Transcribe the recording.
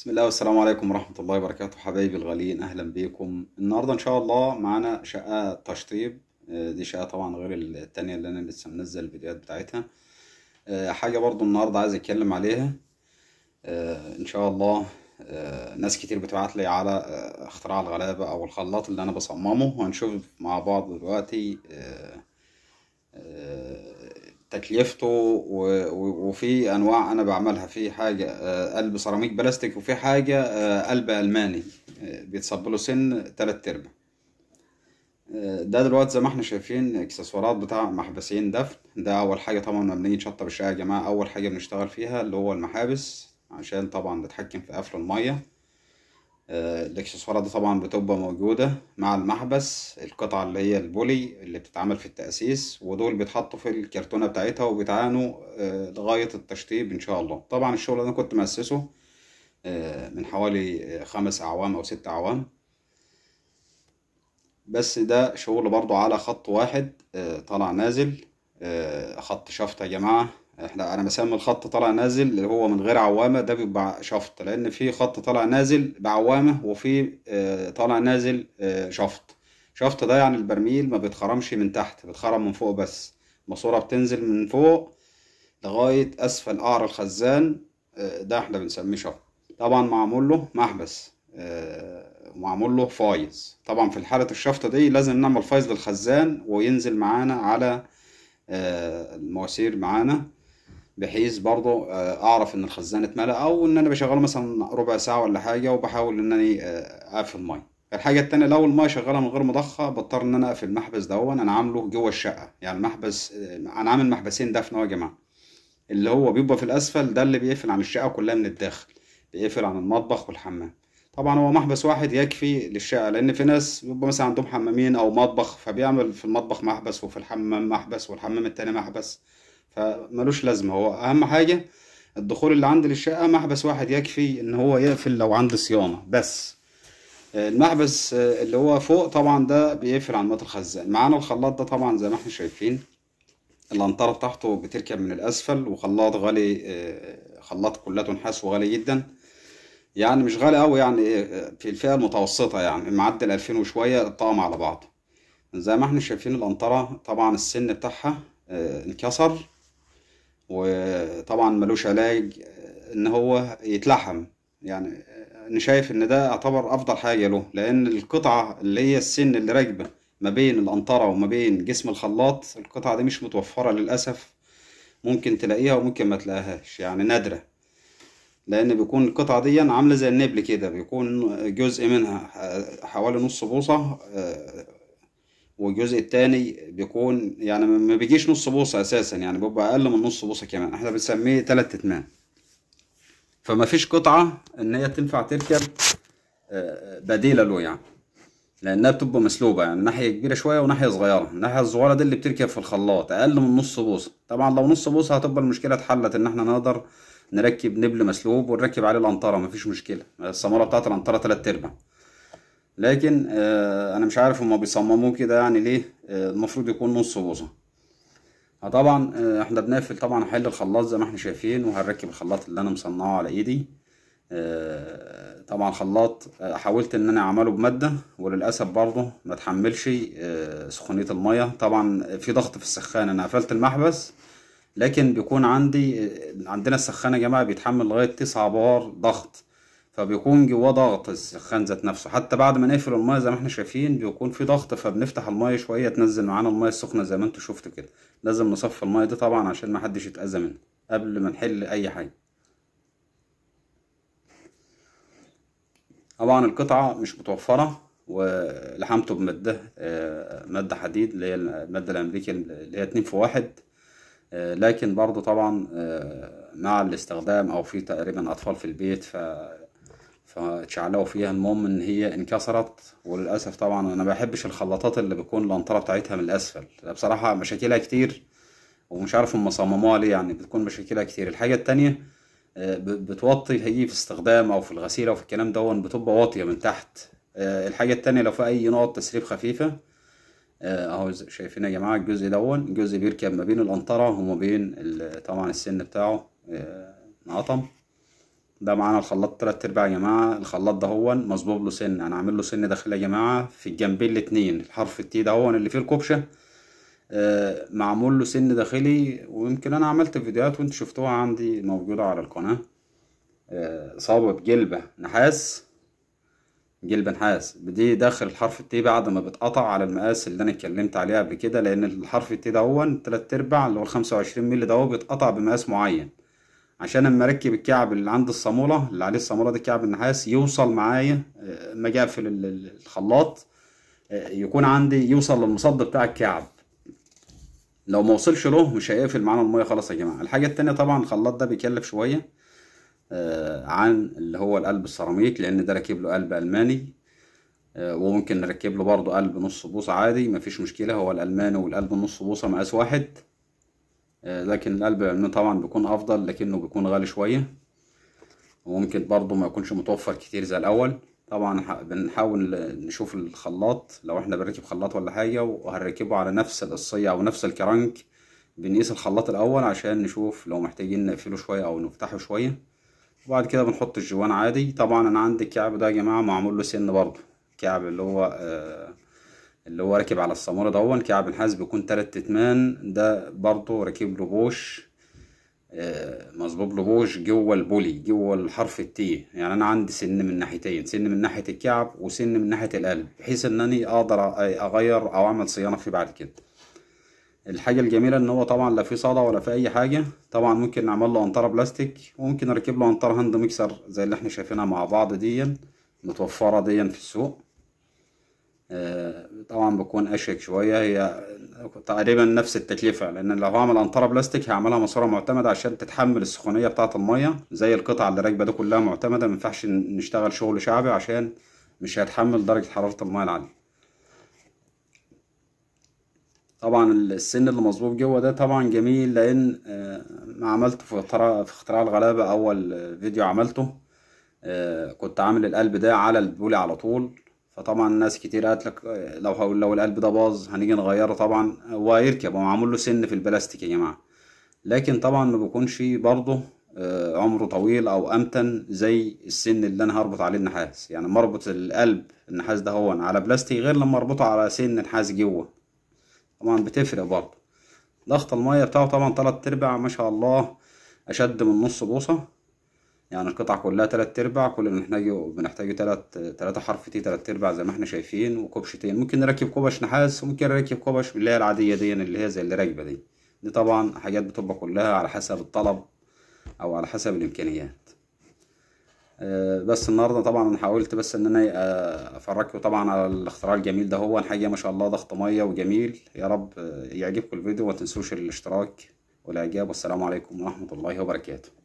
بسم الله والسلام عليكم ورحمة الله وبركاته حبايبي الغاليين أهلا بيكم النهاردة إن شاء الله معانا شقة تشطيب آه، دي شقة طبعا غير التانية اللي أنا لسه منزل الفيديوهات بتاعتها آه، حاجة برضو النهاردة عايز أتكلم عليها آه، إن شاء الله ناس كتير بتبعت لي على اختراع الغلابة أو الخلاط اللي أنا بصممه وهنشوف مع بعض دلوقتي تكلفته وفي انواع انا بعملها في حاجه آه، قلب سيراميك بلاستيك وفي حاجه آه، قلب الماني آه، بيتصب له سن 3 ارباع ده دلوقتي زي ما احنا شايفين اكسسوارات بتاع محبسين دفن ده اول حاجه طبعا لما بنيجي نشطب الشقه يا جماعه اول حاجه بنشتغل فيها اللي هو المحابس عشان طبعا نتحكم في قفل الميه الاكسسوارات دي طبعا بتبقى موجودة مع المحبس القطعة اللي هي البولي اللي بتتعمل في التأسيس ودول بيتحطوا في الكرتونة بتاعتها وبيتعانوا آه، لغاية التشطيب إن شاء الله طبعا الشغل ده أنا كنت مأسسه آه، من حوالي آه، خمس أعوام أو ست أعوام بس ده شغل برضو على خط واحد طالع نازل خط شفط يا جماعة احنا انا بسمي الخط طالع نازل اللي هو من غير عوامه ده بيبقى شفط لان في خط طالع نازل بعوامه وفي آه، طالع نازل آه، شفط شفط ده يعني البرميل ما بيتخرمش من تحت بيتخرم من فوق بس الماسوره بتنزل من فوق لغايه اسفل قعر الخزان آه، ده احنا بنسميه شفط طبعا معمول له محبس ومعمول له فايز طبعا في حاله الشفطه دي لازم نعمل فايز للخزان وينزل معانا على المواسير معانا بحيث برضه آه، اعرف ان الخزان اتملى او ان انا بشغله مثلا ربع ساعه ولا حاجه وبحاول ان انا آه، اقفل ميه الحاجه التانية لو الميه شغاله من غير مضخه بضطر ان انا اقفل المحبس ده انا عامله جوه الشقه يعني المحبس آه، انا عامل محبسين دفن يا جماعه اللي هو بيبقى في الاسفل ده اللي بيقفل عن الشقه كلها من الداخل بيقفل عن المطبخ والحمام طبعا هو محبس واحد يكفي للشقه لان في ناس بيبقى مثلا عندهم حمامين او مطبخ فبيعمل في المطبخ محبس وفي الحمام محبس والحمام التاني محبس فملوش لازمه هو اهم حاجه الدخول اللي عندي للشقه محبس واحد يكفي ان هو يقفل لو عندي صيانه بس المحبس آه، اللي هو فوق طبعا ده بيقفل عن مات الخزان معانا الخلاط ده طبعا زي ما احنا شايفين الانطره بتاعته بتركب من الاسفل وخلاط غالي آه، خلاط كلها نحاس وغالي جدا يعني مش غالي أوي يعني آه، في الفئه المتوسطه يعني معدل ألفين وشويه الطقم على بعضه زي ما احنا شايفين الانطره طبعا السن بتاعها انكسر وطبعا ملوش علاج ان هو يتلحم يعني انا شايف ان ده يعتبر افضل حاجه له لان القطعه اللي هي السن اللي راكبه ما بين القنطره وما بين جسم الخلاط القطعه دي مش متوفره للاسف ممكن تلاقيها وممكن ما تلاقيهاش يعني نادره لان بيكون القطعه دي عامله زي النبل كده بيكون جزء منها حوالي نص بوصه والجزء الثاني بيكون يعني ما بيجيش نص بوصه اساسا يعني بيبقى اقل من نص بوصه كمان احنا بنسميه تلات اتمام فما فيش قطعه ان هي تنفع تركب آه، آه، بديله له يعني لانها بتبقى مسلوبه يعني ناحيه كبيره شويه وناحيه صغيره الناحيه الصغيره دي اللي بتركب في الخلاط اقل من نص بوصه طبعا لو نص بوصه هتبقى المشكله اتحلت ان احنا نقدر نركب نبل مسلوب ونركب عليه الانطره مفيش مشكله السماره بتاعت الانطره تلات ارباع لكن آه، انا مش عارف هما بيصمموه كده يعني ليه آه، المفروض يكون نص بوصه طبعا آه، احنا بنقفل طبعا حل الخلاط زي ما احنا شايفين وهنركب الخلاط اللي انا مصنعه على ايدي طبعا خلاط حاولت ان انا اعمله بماده وللاسف برضه ما تحملش سخونيه الميه طبعا في ضغط في السخانه انا قفلت المحبس لكن بيكون عندي عندنا السخانه يا جماعه بيتحمل لغايه 9 بار ضغط فبيكون جواه ضغط السخان ذات نفسه حتى بعد ما نقفل المايه زي ما احنا شايفين بيكون في ضغط فبنفتح المايه شويه تنزل معانا المايه السخنه زي ما انتوا شفتوا كده لازم نصفي المايه دي طبعا عشان ما حدش يتاذى منها قبل ما نحل اي حاجه طبعا القطعه مش متوفره ولحمته بماده آه، ماده حديد اللي هي الماده الامريكيه اللي هي اتنين في واحد آه، لكن برضو طبعا آه، مع الاستخدام او في تقريبا اطفال في البيت ف فتشعلقوا فيها المهم ان هي انكسرت وللاسف طبعا انا ما بحبش الخلاطات اللي بتكون الانطره بتاعتها من الاسفل بصراحه مشاكلها كتير ومش عارف هم صمموها ليه يعني بتكون مشاكلها كتير الحاجه التانية آه، بتوطي هي في استخدام او في الغسيل او في الكلام دون بتبقى واطيه من تحت آه، الحاجه التانية لو في اي نقط تسريب خفيفه آه، اهو شايفين يا جماعه الجزء دون الجزء بيركب ما بين الانطره وما بين طبعا السن بتاعه انعطم ده معانا الخلاط تلات ارباع يا جماعه الخلاط ده هو مصبوب له سن انا عامل له سن داخل يا جماعه في الجنبين الاتنين الحرف التي ده هو اللي فيه الكوبشه آه، معمول له سن داخلي ويمكن انا عملت فيديوهات وانتوا شفتوها عندي موجوده على القناه صابب آه، صابه بجلبه نحاس جلبة نحاس بدي داخل الحرف التي بعد ما بتقطع على المقاس اللي انا اتكلمت عليه قبل كده لان الحرف التي ده هو تلات ارباع اللي هو الخمسة وعشرين مللي ده هو بيتقطع بمقاس معين عشان اما اركب الكعب اللي عند الصاموله اللي عليه الصاموله ده كعب النحاس يوصل معايا آه، اما اجي اقفل الخلاط آه، يكون عندي يوصل للمصد بتاع الكعب لو ما وصلش له مش هيقفل معانا الميه خلاص يا جماعه الحاجه التانية طبعا الخلاط ده بيكلف شويه آه، عن اللي هو القلب السيراميك لان ده راكب له قلب الماني وممكن نركب له برضه قلب نص بوصه عادي مفيش مشكله هو الالماني والقلب نص بوصه مقاس واحد آه، لكن القلب العلمي طبعا بيكون افضل لكنه بيكون غالي شويه وممكن برضه ما يكونش متوفر كتير زي الاول طبعا بنحاول نشوف الخلاط لو احنا بنركب خلاط ولا حاجه وهنركبه على نفس القصيه او نفس الكرنك بنقيس الخلاط الاول عشان نشوف لو محتاجين نقفله شويه او نفتحه شويه وبعد كده بنحط الجوان عادي طبعا انا عندي الكعب ده يا جماعه معمول له سن برضه كعب اللي هو آه اللي هو راكب على السمارة دون كعب نحاس بيكون تلات تتمان ده برضو راكب له بوش آه، مظبوب له بوش جوه البولي جوه الحرف التي يعني انا عندي سن من ناحيتين سن من ناحيه الكعب وسن من ناحيه القلب بحيث ان انا اقدر اغير او اعمل صيانه فيه بعد كده الحاجه الجميله ان هو طبعا لا في صدى ولا في اي حاجه طبعا ممكن نعمل له انطره بلاستيك وممكن نركب له انطره هاند ميكسر زي اللي احنا شايفينها مع بعض دي متوفره دي في السوق آه، طبعا بكون اشيك شويه هي تقريبا نفس التكلفه لان لو هعمل انطره بلاستيك هعملها ماسوره معتمده عشان تتحمل السخونيه بتاعه الميه زي القطع اللي راكبه دي كلها معتمده ما ينفعش نشتغل شغل شعبي عشان مش هتحمل درجه حراره الميه العاليه طبعا السن اللي مظبوط جوه ده طبعا جميل لان آه، ما عملته في اختراع في اختراع الغلابه اول فيديو عملته آه، كنت عامل القلب ده على البولي على طول فطبعا ناس كتير قالت لك لو لو القلب ده باظ هنيجي نغيره طبعا هو هيركب هو معمول له سن في البلاستيك يا جماعه لكن طبعا ما بيكونش برضه آه، عمره طويل او امتن زي السن اللي انا هربط عليه النحاس يعني مربط القلب النحاس ده هون على بلاستيك غير لما اربطه على سن نحاس جوه طبعا بتفرق برضه ضغط الميه بتاعه طبعا تلات ارباع ما شاء الله اشد من نص بوصه يعني القطع كلها تلات أرباع كل اللي بنحتاجه بنحتاجه تلات تلاتة حرف تي تلات أرباع زي ما احنا شايفين وكبشتين ممكن نركب كبش نحاس وممكن نركب كبش اللي هي العادية دي اللي هي زي اللي راكبة دي دي طبعا حاجات بتبقى كلها على حسب الطلب أو على حسب الإمكانيات آه، بس النهاردة طبعا أنا حاولت بس إن أنا آه، أفرجكم طبعا على الاختراع الجميل ده هو حاجة ما شاء الله ضغط مية وجميل يا رب آه، يعجبكم الفيديو ومتنسوش الاشتراك والإعجاب والسلام عليكم ورحمة الله وبركاته